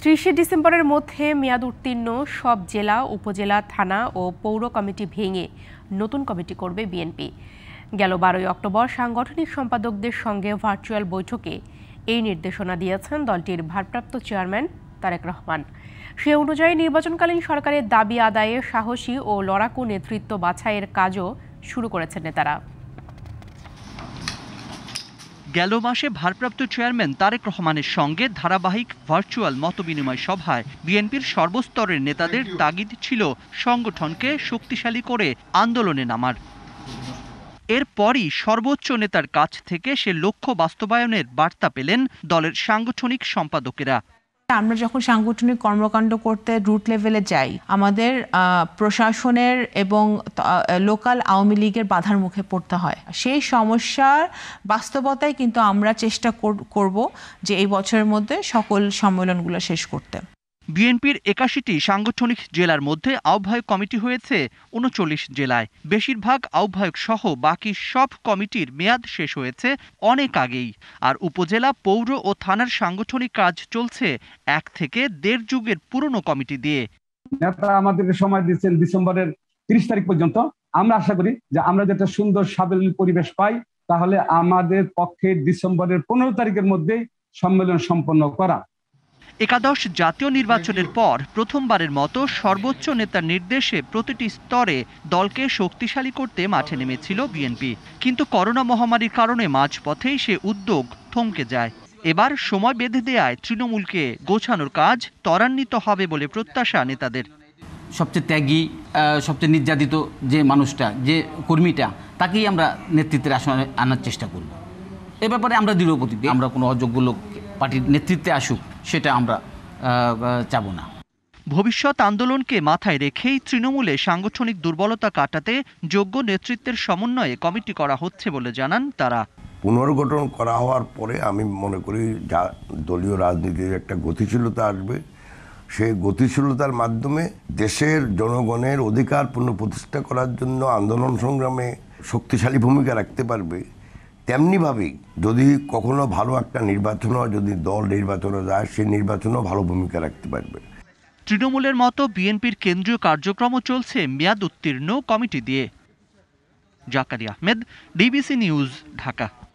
ত্রিশে ডিসেম্বরের মধ্যে মেয়াদ উত্তীর্ণ সব জেলা উপজেলা থানা ও পৌর কমিটি ভেঙে নতুন কমিটি করবে বিএনপি গেল বারোই অক্টোবর সাংগঠনিক সম্পাদকদের সঙ্গে ভার্চুয়াল বৈঠকে এই নির্দেশনা দিয়েছেন দলটির ভারপ্রাপ্ত চেয়ারম্যান তারেক রহমান সে অনুযায়ী নির্বাচনকালীন সরকারের দাবি আদায়ে সাহসী ও লড়াকু নেতৃত্ব বাছাইয়ের কাজও শুরু করেছেন নেতারা গেল মাসে ভারপ্রাপ্ত চেয়ারম্যান তারেক রহমানের সঙ্গে ধারাবাহিক ভার্চুয়াল মতবিনিময় সভায় বিএনপির সর্বস্তরের নেতাদের তাগিদ ছিল সংগঠনকে শক্তিশালী করে আন্দোলনে নামার এরপরই সর্বোচ্চ নেতার কাছ থেকে সে লক্ষ্য বাস্তবায়নের বার্তা পেলেন দলের সাংগঠনিক সম্পাদকেরা আমরা যখন সাংগঠনিক কর্মকাণ্ড করতে রুট লেভেলে যাই আমাদের প্রশাসনের এবং লোকাল আওয়ামী লীগের বাধার মুখে পড়তে হয় সেই সমস্যার বাস্তবতায় কিন্তু আমরা চেষ্টা করব যে এই বছরের মধ্যে সকল সম্মেলনগুলো শেষ করতে বিএনপির একাশিটি সাংগঠনিক জেলার মধ্যে আহ্বায়ক কমিটি হয়েছে উনচল্লিশ জেলায় বেশিরভাগ আহ্বায়ক সহ বাকি সব কমিটির মেয়াদ শেষ হয়েছে অনেক আগেই আর উপজেলা পৌর ও থানার সাংগঠনিক কাজ চলছে এক থেকে দেড় যুগের পুরনো কমিটি দিয়ে নেতা আমাদেরকে সময় দিচ্ছেন ডিসেম্বরের তিরিশ তারিখ পর্যন্ত আমরা আশা করি যে আমরা যেটা সুন্দর সাবলীল পরিবেশ পাই তাহলে আমাদের পক্ষে ডিসেম্বরের পনেরো তারিখের মধ্যেই সম্মেলন সম্পন্ন করা একাদশ জাতীয় নির্বাচনের পর প্রথমবারের মতো সর্বোচ্চ নেতার নির্দেশে প্রতিটি স্তরে দলকে শক্তিশালী করতে মাঠে নেমেছিল বিএনপি কিন্তু করোনা মহামারীর কারণে মাঝপথেই সে উদ্যোগ থমকে যায় এবার সময় বেঁধে দেয়ায় তৃণমূলকে গোছানোর কাজ ত্বরান্বিত হবে বলে প্রত্যাশা নেতাদের সবচেয়ে ত্যাগী সবচেয়ে নির্যাতিত যে মানুষটা যে কর্মীটা তাকেই আমরা নেতৃত্বের আসনে আনার চেষ্টা করব এ ব্যাপারে আমরা দৃঢ় প্রতিজ্ঞ আমরা কোনো অযোগ্য লোক পার্টির নেতৃত্বে আসুক সেটা আমরা চাব না ভবিষ্যৎ আন্দোলনকে মাথায় রেখেই তৃণমূলে সাংগঠনিক দুর্বলতা কাটাতে যোগ্য নেতৃত্বের সমন্বয়ে কমিটি করা হচ্ছে বলে জানান তারা পুনর্গঠন করা হওয়ার পরে আমি মনে করি যা দলীয় রাজনীতির একটা গতিশীলতা আসবে সেই গতিশীলতার মাধ্যমে দেশের জনগণের অধিকার পুনঃপ্রতিষ্ঠা করার জন্য আন্দোলন সংগ্রামে শক্তিশালী ভূমিকা রাখতে পারবে তেমনিভাবেই যদি কখনো ভালো একটা নির্বাচনও যদি দল নির্বাচনে যায় সেই নির্বাচনেও ভালো ভূমিকা রাখতে পারবে তৃণমূলের মতো বিএনপির কেন্দ্রীয় কার্যক্রমও চলছে মেয়াদ উত্তীর্ণ কমিটি দিয়ে জাকারি আহমেদ ডিবিসি নিউজ ঢাকা